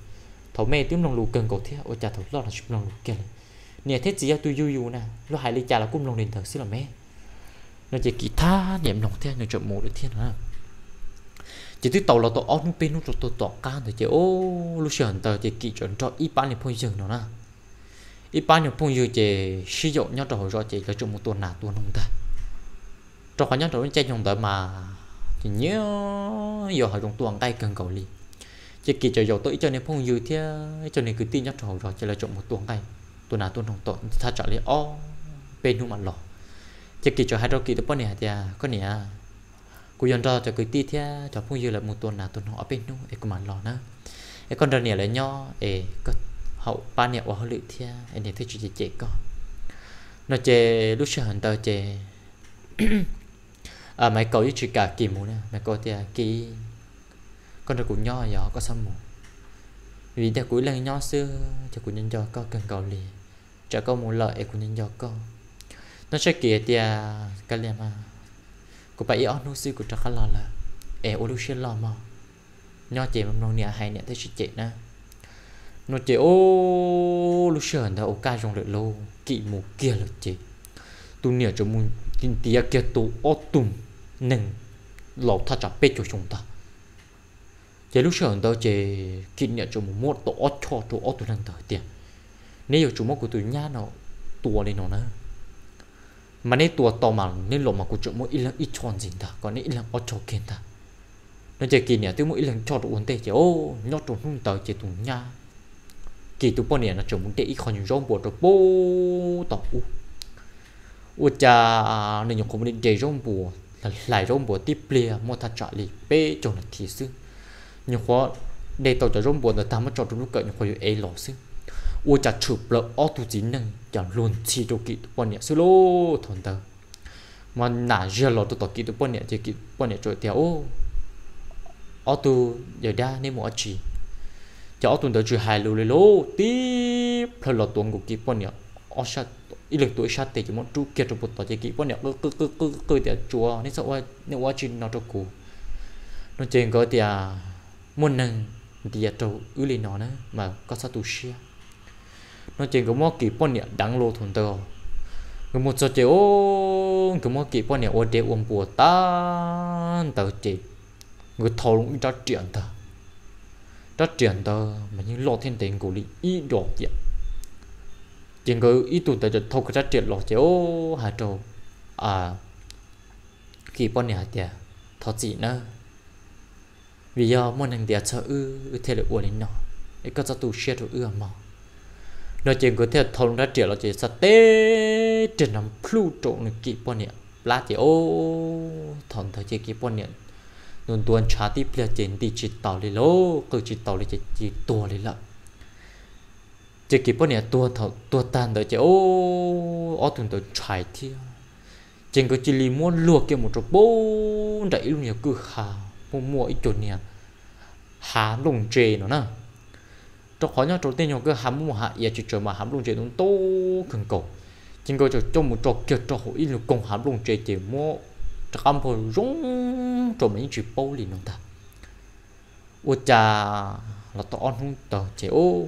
thầu mẹ tiếng nòng lũ cần cổ thế ôi cha thầu lo là chùm nòng lũ kia liền nè thế chỉ tôi vui vui nè lo hại ly trả là cung lòng đình thờ xin là mẹ nó chỉ kỳ tha niệm lòng thế nó chọn một được thiên hả chỉ tôi tàu là tàu ông bên nó tàu tàu can thì chỉ ô lúc sườn tờ chỉ kỳ chọn cho ít bán niệm phong dương đó nè ít bán niệm phong dương chỉ sử dụng nhau trò rồi chỉ là chọn một tuần nào tuần không ta trò khỏi nhau trò chơi dùng tới mà chỉ nhớ giờ họ trong tuần cây cần cầu ly chỉ kỳ cho dầu tôi cho nên phong dương thế cho nên cứ tin nhau trò rồi chỉ là chọn một tuần cây ตัวนาตัวทงโตถ้าจอดเลยอ๋อเป็นหุ่มอันหลอจะกี่จอให้เรากี่ตัวป้อนเนี่ยจะก็เนี่ยกูย้อนรอจะกูตีเทียจอดพุ่งยืนเลยมูตัวนาตัวทงอ๋อเป็นหุ่มเอ็กมันหลอนะเอ็กอนเดเนี่ยเลยย่อเอ็ก็เขาป้าเนี่ยว่าเขาลือเทียเอ็เนี่ยที่จะเจ๊ก็ nó chế lúc xưa hình tao chế à mày cậu với chị cả kỳ mù nè mày cậu thì kỳ con nó cũng nhỏ nhỏ có xong mù vì ta cuối lần nhỏ xưa cho cũng nhân cho có cần cầu liền cho có muốn lợi của nhân do con nó sẽ kể thì cái liền mà của bà yêu nó sư của cha khá là là e ô lưu lo mà nhỏ chị mà nó nhà hay nhà thấy chị chị na nó chị ô lưu sư đó ô ca trong được lâu kỵ mù kia là chị tu nhà cho muốn kinh tế kia tu ô tùng nâng lầu thắt chặt bê cho chúng ta chị lúc sớm đó chị kinh nhà cho muốn mua tổ ô cho tổ ô tu nâng tới tiền nếu chủ mô của tụi nhà nó tua lên nó nữa mà nếu tua to mà nếu lộ mà của chủ mốt ít lần ít chọn gì ta còn nếu ít lần ở chỗ kia ta nó chỉ kỳ nè tôi mỗi lần cho tụi uống tê chỉ ô nhót tụi không tới chỉ tụi nhà kỳ tụi bọn nè nó chủ mốt để ít còn những rong bộ tụi bố tọt u u cha nên nhung không nên để rong bộ lại rong bộ tiếp lìa mua thật trả lì bê cho nó thì xứ nhung khó để tàu cho rong bộ là tham mới cho tụi nó cởi nhung khó yêu ấy lọ xứ ô chặt chụp lợ ô tu chín nâng chẳng luôn chi đồ kỹ bọn nhẹ sư lô thôn tờ mà nả giờ lọ tu tỏ kỹ tu bọn nhẹ thì kỹ bọn nhẹ trội theo ô ô tu giờ đa nên một chỉ cho ô tu đỡ chữ hai lô lê lô tiếp là lọ tuồng của kỹ bọn nhẹ ô sát ý lực tuổi sát thì chỉ muốn chú trong một tòa chỉ kỹ bọn nhẹ cứ cứ cứ cứ cười theo chùa nên sao nên quá chỉ nó cho cụ nó chuyện có thì à muốn nâng thì à trâu ư lì nó nữa mà có sao tu share nó chỉ có một kỳ bọn nhẹ đáng lô thôn tờ người một số chế ô người một kỳ bọn nhẹ ô đế ôm bùa ta tờ chế người thầu lũng cho chuyện tờ cho chuyện tờ mà những lô thiên tình của lý ý đồ vậy chỉ có ý tụ tờ cho thâu cái chuyện lô chế ô hà trâu à kỳ bọn nhẹ tìa thọ chị nữa vì do muốn hàng tiệt sợ ư thế là uổng nó có cái tụ share tụ ư mà นจึงก็เท่าทงนัดเดียเราจะสเตจนำพลูโจงกิปเนี่ยปลาเจโอถอนเธอเจกิปเนี่ยนวนตัวชาที่เปลี่ยนจิตดิจิตตอลเลยโลก็จิตตอเลยจะจิตตัวเลยล่ะจกิปเนี่ยตัวถตัวตันเธอเจโอออถึงตัวชายที่ยจึงก็จิลีม้วนลวกเกี่ยมดจบโบ้ได้ลุงเนี่ยก็หาวมัวอีจุดเนี่ยหาลงเจนเนาะ cho khó nhau trong tên nhau cơ hàm mua hạ ya chỉ chờ mà hàm luôn chế đúng tố cần cầu chính cầu cho cho một trò kia cho hội ít lực cùng hàm luôn chế chế mua chắc âm hồi rung cho mấy chỉ bao liền ông ta ô cha là tao ăn không tao chế ô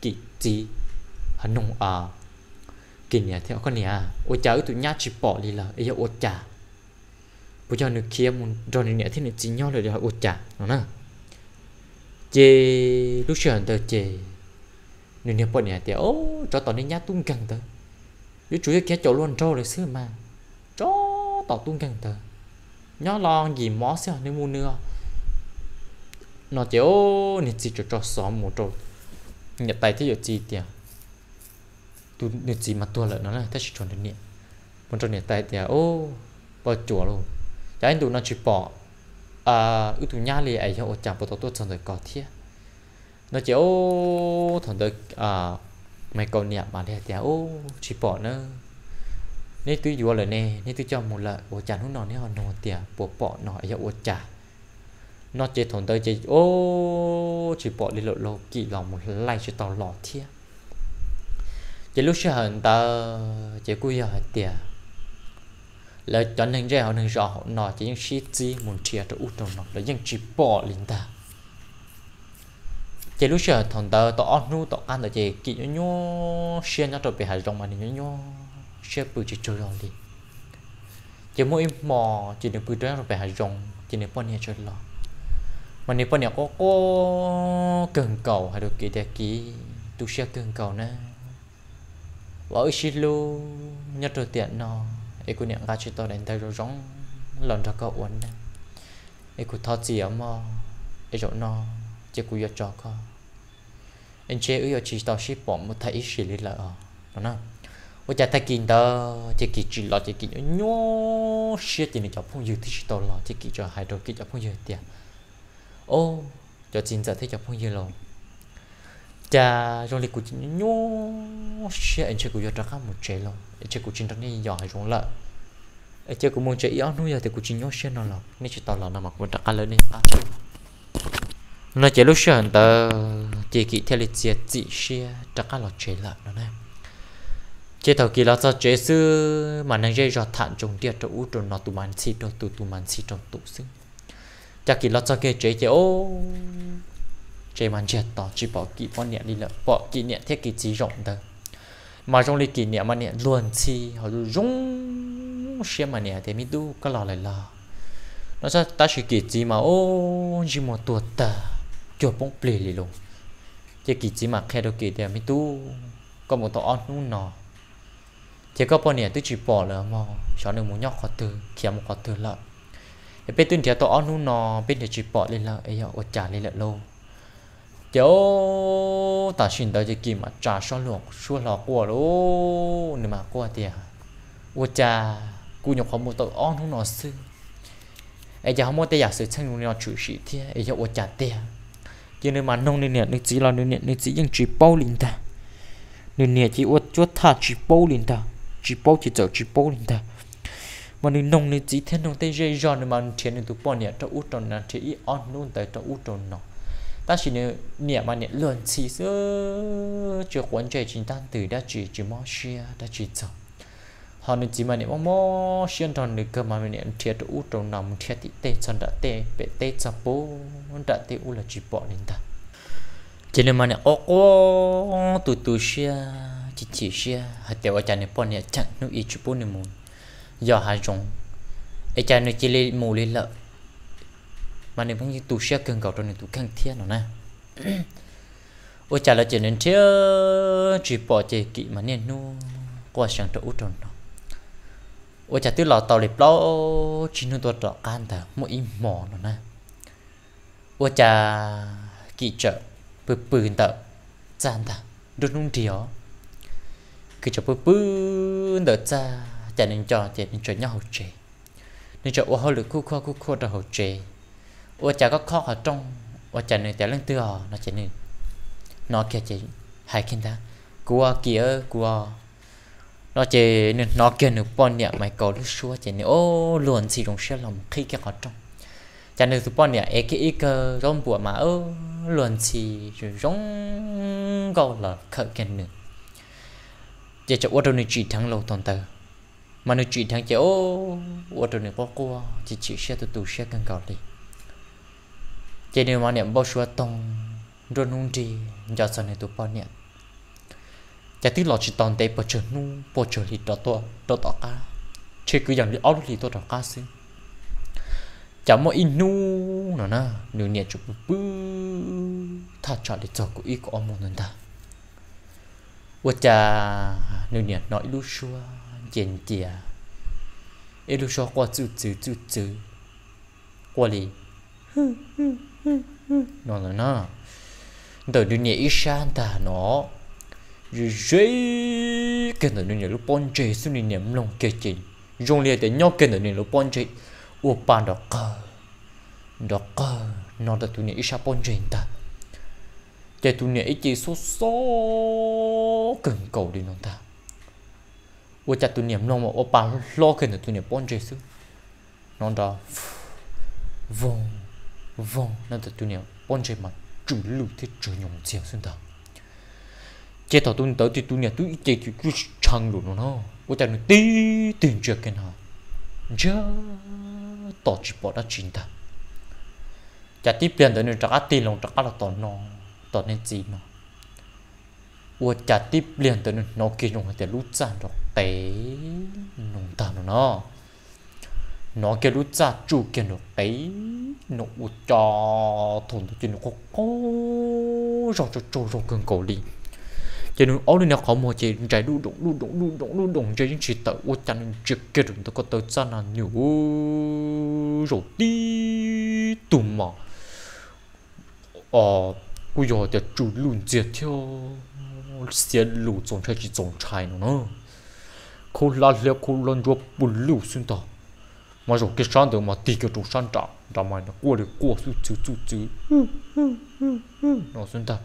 kỳ gì hà nông à kỳ nè theo con nè ô cha ở tụi nhát chỉ bỏ đi là ấy ô cha bây giờ nữa kia muốn rồi nè thế này chỉ nhau rồi để ô cha nó nè chế lúc xưa tớ chế nên nhập bọn nhà thì ô cho tao nên nhát tung căng tớ với chú yếu kia chỗ luôn trâu rồi xưa mà cho tao tung căng tớ nhớ lo gì mó xưa nên mua nữa nó chỉ ô nên chỉ cho cho xóm một trâu nhật tay thế giờ gì tiền tu nên gì mà tua lợn nó là thế chỉ chọn được niệm một trâu nhật tay thì ô bỏ chùa luôn trái anh tụ nó chỉ bỏ à ưu tú nhà lì ấy cho chạm bộ tổ chân đời có thiết nó chỉ ô thằng đời à mày còn niệm mà để theo ô chỉ bỏ nó nên tôi vừa lời nè nên tôi cho một lời ô chả hú nó nè họ nó tiền bộ bỏ nó ấy cho ô chả nó chỉ thằng đời chỉ ô chỉ bỏ đi lộ lộ kỹ lòng một lại chỉ tao lọ thiết chỉ lúc xưa hận ta chỉ cúi giờ tiền là cho nên ra họ nên rõ họ nói chỉ những chi chi muốn chia cho út trong nó là những chỉ bỏ linh ta chỉ lúc giờ thằng ta tớ ăn nu tớ ăn là chỉ kỹ nhau nhau xia nhau rồi bị hại rong mà nhau nhau xia bự chỉ chơi rồi đi chỉ mỗi mò chỉ được bự đó rồi bị hại rong chỉ được bao nhiêu chơi lo mà nếu bao nhiêu có có cần cầu hay được kỹ đẹp kỹ tu xia cần cầu nè vợ xin lu nhất rồi tiện nó e ku niang ga chi to den dai ro rong ra cậu wan ne e ku tho chi ở mo e jo no che ku yo cho ko en che u yo chi to shi pom mo ta i shi li la o no na wo cha ta kin đó chỉ ki chi lo chỉ kinh nyo shi ti ni cho phong yu ti shi to lo chỉ kinh cho hai do kinh cho phong yu tiền, ô cho chính giờ thấy cho phong yu lo cha trong lịch của chính nhô xe anh chơi của giờ trắc một chế lòng anh chơi của chính trắc này giỏi chúng lợ anh chơi của môn chơi yếu nuôi giờ thì của chính nhô xe nó lòng nên chỉ tao là nó mặc quần trắc lên đi nó chế lúc sáng tờ chỉ kỹ theo lịch chế chỉ xe trắc là chế lợ nó này chế thầu kỳ là do chế sư mà năng dây giọt thản trong tiệt trồng út trồng nó tụ màn xịt trồng tụ tụ màn xịt trồng tụ xưng chắc kỳ là do kê chế chế ô chế màn chết tỏ chỉ bỏ kỷ bỏ niệm đi lợ bỏ kỷ niệm thiết kỷ trí rộng tờ mà trong lý kỷ niệm mà niệm luôn chi họ rung xem mà niệm thì mi tu có lò lại lò nó sao ta chỉ kỷ trí mà ô chỉ một tuột tờ chuột bông plì lì luôn chế kỷ trí mà khe đâu kỷ thì mi tu có một tổ on nung nọ chỉ có bỏ niệm tôi chỉ bỏ lỡ mà cho nên muốn nhóc khó từ kia một khó từ lợ bên tuyên thì tổ on nung nọ bên thì chỉ bỏ lên lợ ấy ở trả lên lợ lâu kiểu ta xin tới cái mà trả số lượng số lọ của lô nhưng mà qua tiền qua cha cú nhập không một tờ on không nó sư ai giờ không một tờ giả sử chân nó chủ sĩ thế ai giờ qua cha tiền cho nên mà nông nên nè nên chỉ là nên nè nên chỉ những chỉ bao liền ta nên nè chỉ qua cho thà chỉ bao liền ta chỉ bao chỉ chở chỉ bao liền ta mà nên nông nên chỉ thế nông tây dây giòn mà thiền nên tụ bỏ nè cho út tròn nè thì on luôn tại cho út tròn nó 但是呢，你 mà nè luận chỉ sơ chưa quan trọng chính tan từ đã chỉ chỉ mò xia đã chỉ chậm họ nên chỉ mà nè mò mò xuyên tròn được cơ mà mình nè thiệt u trong nằm thiệt tị tê chân đã tê bể tê chập bố đã tê u là chỉ bỏ lên ta chỉ nên mà nè ô ô tu tu xia chỉ chỉ xia hạt tiêu ở chân nè bỏ nè chặn nó ý chụp bố nè mù giờ hai dùng ở chân nè chỉ lấy mù lấy lợi mà nếu không như tu xe cần cầu trong này tu cần thiên nó nè ôi chả là chỉ nên thế chỉ bỏ chỉ kỹ mà nên nu qua sáng trụ tròn nó ôi chả tức là tàu lịp lo chỉ nu tôi trọ can thở mỗi im mò nó nè ôi chả kỹ trợ bự bự tờ gian thở đôi nung điều kỹ cho bự bự đỡ ra chả nên cho chả nên cho nhau hậu chế nên cho ô hậu lực khu khoa khu khoa ra hậu chế ủa chả có khó ở trong ủa chả này chả lên tư à nó chả này nó kia chỉ hai kinh ta của kia của nó chỉ nên nó kia nữa bọn nè mày có lúc xưa chỉ nè ô luôn gì đồng xe lòng khi kia ở trong chả nên tụi bọn nè ấy cái ý cơ rong bùa mà ô luôn gì rồi rong gò là khởi kia nữa chỉ cho ô tô này chỉ thắng lâu toàn tờ mà nó chỉ thắng chỉ ô ô tô này bỏ qua chỉ chỉ xe tụi tụi xe cần cầu đi chỉ điều mà niệm bao số tông rồi nung đi, giờ sau này tụ bao niệm chả tiếc lọt chỉ tòn tây bờ chờ nu bờ chờ thì đó to đó to cá chỉ cứ dòng đi áo thì to đó cá xí chả mỗi in nu nó na nửa niệm chụp bự thật chả để cho của ý của ông muốn ta và chả nửa niệm nói lu xua chèn chè ít lu xua qua chữ chữ chữ chữ qua đi 嗯嗯。nó là nó tờ dunia ta nó rơi cái tờ dunia lúc bọn chơi xuống đi nhầm lòng kê chị dùng liền để nhau cái tờ dunia lúc bọn chơi ô pan đó cơ đó cơ nó là dunia isanta bọn chơi ta cái chạy dunia chỉ số số cần cầu đi nó ta ô chạy dunia lòng mà ô pan lo cái tờ dunia bọn chơi xuống nó đó vùng vong nên thật tu nè bọn chơi mà chủ lưu thế chủ nhộng chiều xuyên ta chế thọ tôi tới thì tôi nè tôi chế thì cứ chẳng đủ nó có chả nó tí tiền chưa kén hả giờ dạ, tỏ chỉ bỏ đã chín ta chả tí tiền tới nữa trả tiền lòng trả là tỏ nó tỏ nên gì nó kia nó nó kia lúc ra chủ kia nó đấy nó u cho thôn tôi chuyện nó có có rồi cho cho rồi cường cổ đi cho nó ông đi nào khó mua chơi trái đu đụng đu đụng đu đụng đu đụng chơi những chuyện tớ u chăn chuyện kia đừng tôi có tới ra là nhiều rồi đi tù mà ờ bây giờ thì chủ lùn diệt theo xe lù trồng trái chỉ trồng trái nó nó cô la leo cô lon ruột bùn lù xuyên tao mà rồi cái sáng đường mà đi cái chỗ sáng trọng đó mà nó qua được qua xuống chú chú chú nó xuống ta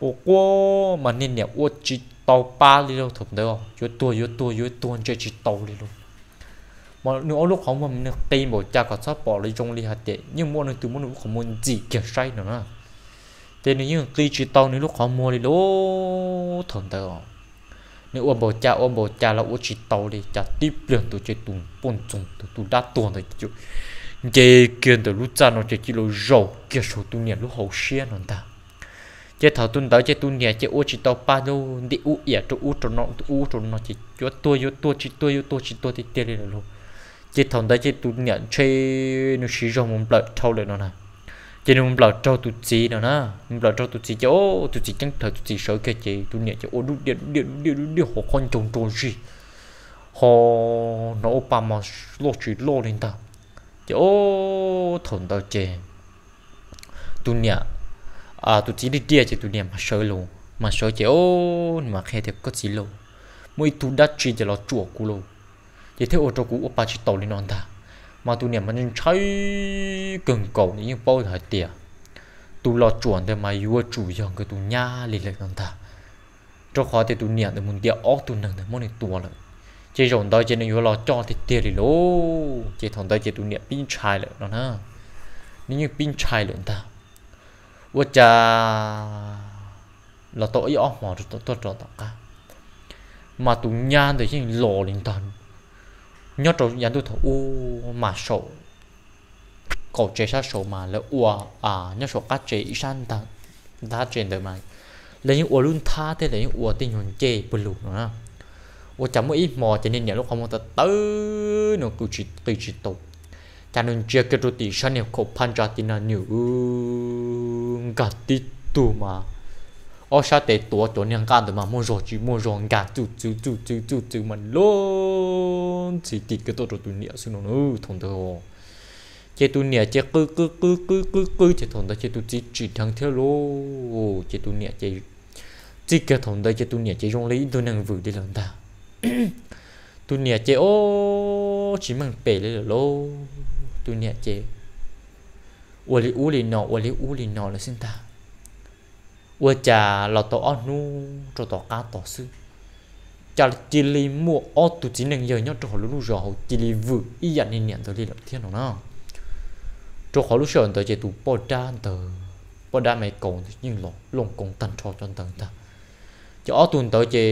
ô qua mà nên nè ô chỉ tàu ba đi đâu thầm đấy không yếu tua yếu tua yếu tua chơi chỉ tàu đi luôn mà nếu lúc không mình nó tìm bộ cha có sắp bỏ lấy trong ly hạt tệ nhưng mua nó từ mua nó không muốn gì kiểu say nữa nè thế nên như khi chỉ tàu nếu lúc không mua đi lố thầm đấy không nếu ôm bồ cha ôm bồ cha là ôm chỉ tàu đi cha tiếp liền tụi chơi tùng bồn tùng tụi tụi đã tuần rồi chứ chế kiện từ lúc cha nó chơi chỉ lo rầu kia số tụi nhà lúc hậu xia nó ta chế thảo tụi đó chế tụi nhà chế ôm chỉ tàu ba đâu đi u ỉa tụi u tụi nó u tụi nó chỉ cho tôi cho tôi chỉ tôi cho tôi chỉ tôi thì tiền đi rồi chế thằng đó chế tụi nhà chơi nó chỉ rồng một lợi thâu lại nó này cho nên là cho tụt gì nữa na là cho tụt gì chỗ tụt gì chẳng thở tụt gì sợ cái gì tụi nhẹ chỗ ô đu điện điện điện điện họ con trồng trồng gì họ nó ba mà lo chỉ lo lên ta chỗ thằng tao chê tụi nhẹ à tụt gì đi địa chứ tụi nhẹ mà sợ luôn mà sợ chỗ mà khe thì có gì luôn mỗi tụi đắt chỉ cho nó chuột cú luôn vậy thế ô cho cú ô ba chỉ tàu lên non ta mà tụi niệm mình chơi cần cầu những bao thời tiệt tụi lo chuẩn để mà vua chủ dòng cái tụi nhà lì lệ con ta cho khó thì tụi niệm thì muốn tiệt óc tụi nâng thì muốn này tụi rồi chỉ rộng tới chỉ nên vua lo cho thì tiệt lì lố chỉ thằng tới chỉ tụi niệm pin chai lệ nó ha nếu như pin chai lệ ta vua cha là tội óc mà tôi tôi cho tao cả mà tụi nhà thì chỉ lo lên tao nhớ trâu nhận tôi u mà số cổ chế sát số mà là u à, à nhớ số các chế ít san ta ta chế đời mà lấy những u luôn tha thế lấy những u tin hồn chế bự lụ nữa u chẳng mấy mò cho nên nhiều lúc không muốn ta tới nó cứ chỉ cứ chỉ tổ cho nên chưa cái đồ tí sản này cổ pan ra tin là nhiều gạt tít tu mà ở sao tế tổ tua nhang gan được mà mua rồi chứ mua rồi gan chú chú chú chú chú chú mà luôn chỉ tiếc cái tổ tổ tụi nhẹ xuống nó thằng đó chế tu nhẹ chế cứ cứ cứ cứ cứ cứ chế thằng đó chế tu chỉ chỉ thằng theo lô chế tu nhẹ chế chỉ cái thằng đó chế tu nhẹ chế dùng lấy tụi nàng vừa đi làm ta tu nhẹ chế ô chỉ mang bể lấy lô tu nhẹ chế ủa lý ủa lý nọ ủa lý ủa lý nọ là xin ta vừa chả lọt tổ ăn nu rồi tổ cá tổ sư chả chỉ li mua ô tu chỉ nên giờ nhớ trộn lúc rồi hậu chỉ li vừa ý dạng nên nhận tới li lập thiên rồi nó trộn họ lúc rồi tới chế tu bỏ ra tới bỏ ra mày cổng nhưng lọ lồng cổng tận cho cho tận ta chỉ ô tuần tới chế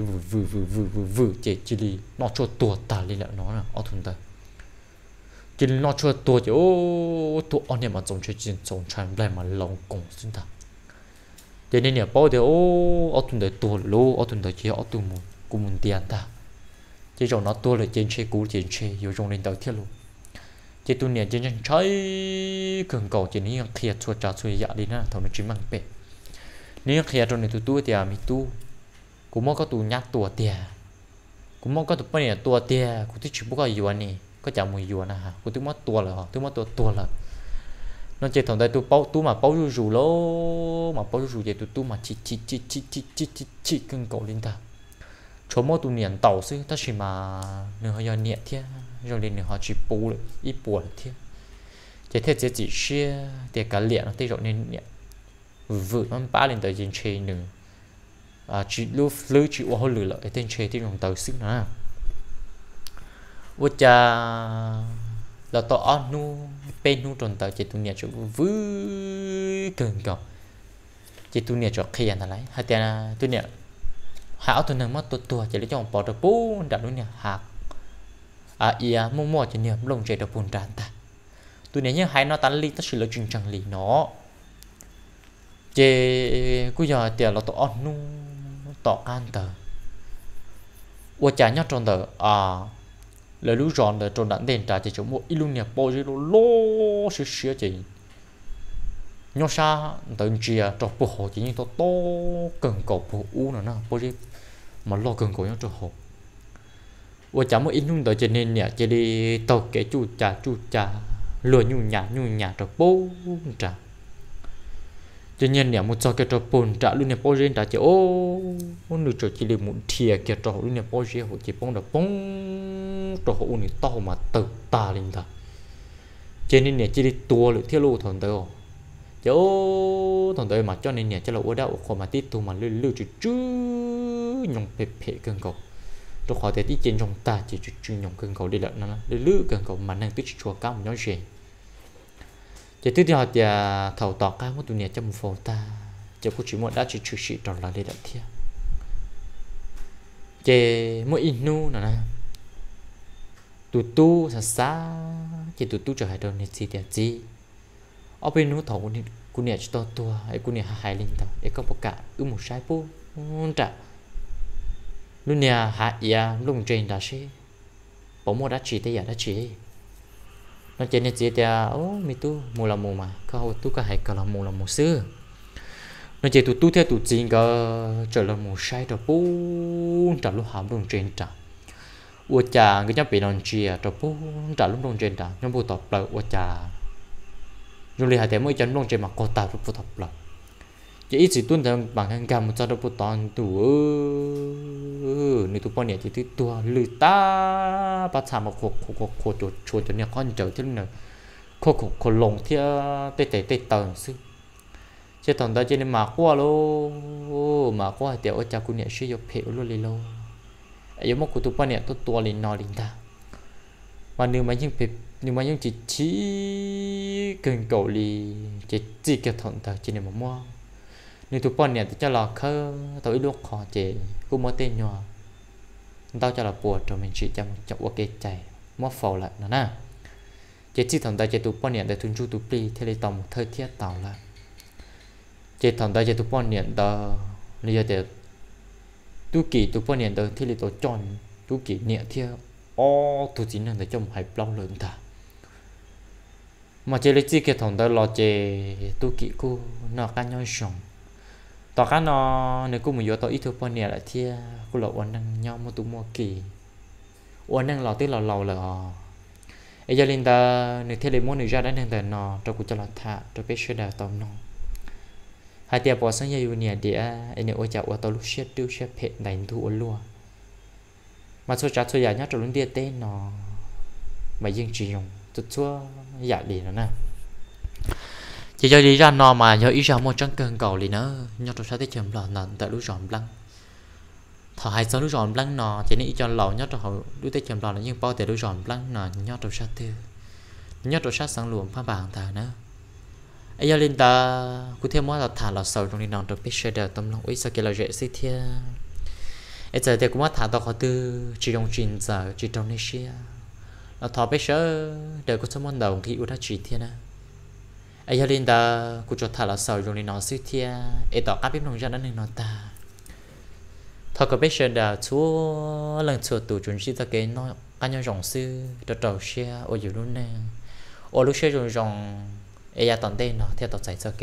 vừa vừa vừa vừa vừa vừa chỉ chỉ li nó cho tua ta li lập nó là ô tuần tới chỉ nó cho tua chế ô tua anh niệm mà trồng chơi chỉ trồng chơi lại mà lồng cổng xin ta cho nên nhà bao thì ô ở tuần đời tuổi lô ở tuần đời chỉ ở tuần mù cũng muốn tiền ta chỉ trong nó tuổi là trên xe cũ trên xe yêu trong lên đầu thiết luôn chỉ tuần này trên chân trái cường cầu chỉ nên khía chua trà chua dạ đi na thằng nó chỉ mang bể nếu khía trong này tụi tôi thì à mi tu cũng mong có tu nhát tuổi tiền cũng mong có tụi bên này tuổi tiền cũng thích chụp bao nhiêu anh này có chả mùi nhiều na ha cũng thích mất tuổi là ha thích mất tuổi tuổi là nó chơi thằng đây tôi bao tôi mà bao rủ rủ lô mà bao rủ vậy tôi tôi mà chỉ chỉ chỉ chỉ chỉ chỉ chỉ chỉ cưng cổ lên ta chỗ mỗi tôi niệm tàu xí ta chỉ mà nửa họ giờ niệm thế rồi lên nửa họ chỉ bù rồi ít bù rồi thế thế thế chỉ chỉ xia để cả liệm nó tới rồi nên niệm vự nó ba lên tới trên chơi nửa à chỉ lúc lư chỉ ô hồ lử lợi tên chơi thì dùng tàu xí nữa 我家。là tao ăn nu bên nu tròn tờ chỉ tu nia chỗ vư cường cầu chỉ tu nia chỗ kia là lấy hai tiền tu nia hảo tu nương mất tu tua chỉ lấy trong bỏ được bù đặt tu nia hạt à ia à, mua mua chỉ nia lồng chạy được bùn tràn ta tu nia như hai nó tan ly ta xử lý chuyện chẳng lý nó chỉ cứ giờ tiền là tao ăn nu tao ăn tờ ủa chả nhóc tròn tờ à lời lúc giòn là trộn đắn đèn trả thì chống một ít luôn nhập bao giờ lô xí xí chỉ nhau xa tận chia trọc bộ hồ chỉ như to to cần cổ bộ u nữa nè bao dưới mà lo cần cổ nhau trọc hồ và chả một ít luôn tới cho nên nè chỉ đi tàu kẻ chu trà chu trà lừa nhu nhà nhu nhà trọc bố trà cho nên nhà một cho cái trò bồn trả luôn nè bôi đã chỉ ô muốn được trò chỉ được muốn thìa cái trò luôn nè bôi riêng chỉ bông được bông trò hộ này to mà tự ta lên ta cho nên nè chỉ đi tua lựa thiết luôn thằng tới rồi chỉ ô thằng tới mà cho nên nè chỉ là ở đâu khó mà tít tu mà lừa lừa chữ chữ nhông bẹp bẹp cơn cầu tôi khỏi thấy tí trên trong ta chỉ chữ chữ nhông cơn cầu đi lợn nó lừa lừa cơn cầu mà năng tích chùa cao một gì giờ tiếp theo giờ à, thầu tỏ cái một tuần này trong một phố ta giờ có chỉ một đã chỉ chịu sự tròn là để đặt thiệt giờ mỗi inu nữa nè tụ tu xa xa, giờ tụ tu trở lại đồn này gì thì gì ở bên nu thầu này cú này cho tua ấy cú này hai linh tàu ấy có bọc cả ư một sai bu trả lúc này hạ ya lúc trên đã xí bỏ mua đã chỉ thế ya đã chỉ nó chơi nên chỉ ta ô mi tu mù là mù mà có hậu tu có hay có là mù là mù sư nó chơi tu tu theo tu chính có trở là mù sai trở bún trở lúc hàm đồng trên trở ua cha cái nhóm bị non chia trở bún trở lúc đồng trên trở nhóm bộ tập lại ua cha nhóm liên hệ thế mới chân đồng trên mà có ta lúc bộ tập lại chỉ ít chỉ tuân theo bản thân cầm cho đâu một toàn tủ nếu tụ bọn này thì tụ tua lư ta bắt chạm một khổ khổ khổ khổ chỗ chỗ chỗ này con chờ thế nào khổ khổ khổ lồng thia tê tê tê tần sư chế tầng đó trên mà qua lô mà qua thì ở cha cũng nhận sử dụng phiếu luôn lì lô ấy giống một cụ tụ bọn này tôi tua lì nò lì ta mà nếu mà những phiếu nếu mà những chỉ chỉ cần cầu lì chỉ chỉ cái thằng ta trên này mà mua nên tụi bọn này tụi cho là khơ tụi lúc khó chế cũng mới tên nhỏ tao cho là buồn rồi mình chỉ chăm chọc ok chạy mất phổ lại nó nè chế chỉ thằng ta chế tụi bọn này để thun chu tụi pli thế lấy tòng thời thiết tàu lại, chế thằng ta chế tụi bọn này đó bây giờ để tụi kỳ tụi bọn này đó thế lấy tổ chọn tụi kỳ nhẹ thiết ô tụi chính là để cho một hai lớn ta mà chế lấy chỉ cái thằng ta lo chế tụi kỳ cô nó cá nhau sống tỏ cá nó nếu cũng mình vô tỏ Ethiopia là thia cô lộ uốn năng nhau mua tụng mua kỳ uốn năng lò tới lò lò lò ấy giờ linh ta nếu thế để muốn nữ ra đã năng tận nó cho cô cho là thả cho biết sửa đào tầm nó hai tia bỏ sang yêu nia địa ấy nếu ôi chào ôi tỏ lúc xếp tiêu xếp hệ đánh thu ôi luôn mà số trả số giả nhá cho luôn địa tên nó mà riêng chỉ dùng chút xua giả đi nó nè chỉ cho đi ra nó mà do ý rằng một trăng cơn cầu thì nó nhau trong sao tới chậm lò nằm tại lúc rộn lăng thọ hai sáu lúc rộn lăng nọ chỉ nên ý cho lẩu nhau trong họ lúc tới chậm lò là nhưng bao tại lúc rộn lăng nọ nhau trong sao tư nhau trong sao sang luồng pha bàn ta nữa ai giờ lên ta cứ thêm mỗi là thả lò sầu trong đi nòng trong biết xe đờ tâm lòng ý sau kia là dễ xí thia ai giờ thì cũng mất thả tao khó tư chỉ trong chuyện giờ chỉ trong nơi xia nó thọ biết sợ đợi có số món đầu khi u đã chỉ thiên á ai giờ linh ta cụ cho thà là sầu rồi nó suy thia ai tỏ cá biết nông dân nên nó ta Thôi cái biết sơn đã chúa lần chúa tụ chuẩn sĩ ta cái nó cá nhân rộng sư cho trầu xe ô dù luôn nè ô lúc xe rồi rộng ai giờ tận đây nó theo tàu chạy cho cái